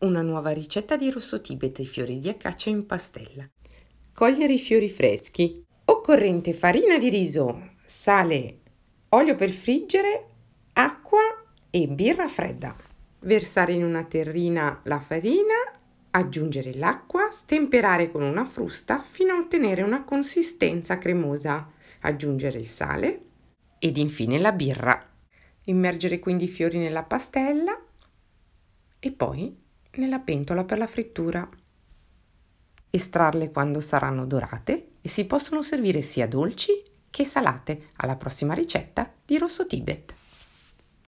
Una nuova ricetta di rosso tibet e fiori di acacia in pastella. Cogliere i fiori freschi. Occorrente farina di riso, sale, olio per friggere, acqua e birra fredda. Versare in una terrina la farina, aggiungere l'acqua, stemperare con una frusta fino a ottenere una consistenza cremosa. Aggiungere il sale ed infine la birra. Immergere quindi i fiori nella pastella e poi nella pentola per la frittura. Estrarle quando saranno dorate e si possono servire sia dolci che salate alla prossima ricetta di Rosso Tibet.